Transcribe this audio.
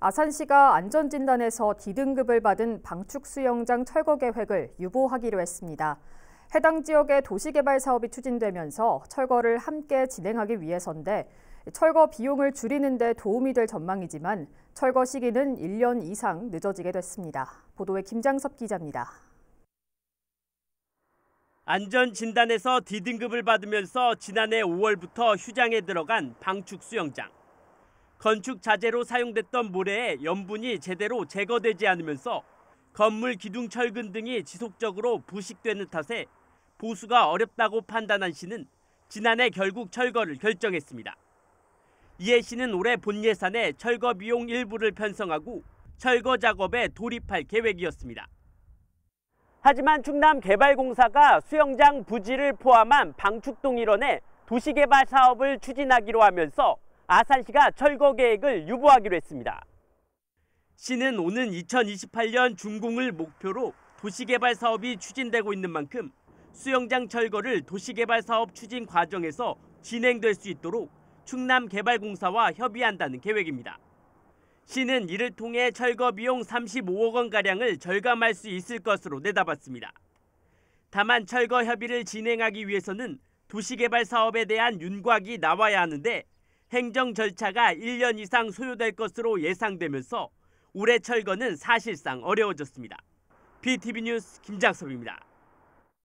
아산시가 안전진단에서 D등급을 받은 방축수영장 철거 계획을 유보하기로 했습니다. 해당 지역의 도시개발 사업이 추진되면서 철거를 함께 진행하기 위해서인데 철거 비용을 줄이는 데 도움이 될 전망이지만 철거 시기는 1년 이상 늦어지게 됐습니다. 보도에 김장섭 기자입니다. 안전진단에서 D등급을 받으면서 지난해 5월부터 휴장에 들어간 방축수영장. 건축 자재로 사용됐던 모래에 염분이 제대로 제거되지 않으면서 건물 기둥 철근 등이 지속적으로 부식되는 탓에 보수가 어렵다고 판단한 시는 지난해 결국 철거를 결정했습니다. 이에 시는 올해 본 예산에 철거 비용 일부를 편성하고 철거 작업에 돌입할 계획이었습니다. 하지만 충남개발공사가 수영장 부지를 포함한 방축동 일원에 도시개발 사업을 추진하기로 하면서 아산시가 철거 계획을 유보하기로 했습니다. 시는 오는 2028년 준공을 목표로 도시개발 사업이 추진되고 있는 만큼 수영장 철거를 도시개발 사업 추진 과정에서 진행될 수 있도록 충남개발공사와 협의한다는 계획입니다. 시는 이를 통해 철거 비용 35억 원가량을 절감할 수 있을 것으로 내다봤습니다. 다만 철거 협의를 진행하기 위해서는 도시개발 사업에 대한 윤곽이 나와야 하는데 행정 절차가 1년 이상 소요될 것으로 예상되면서 올해 철거는 사실상 어려워졌습니다. BTV 뉴스 김장섭입니다.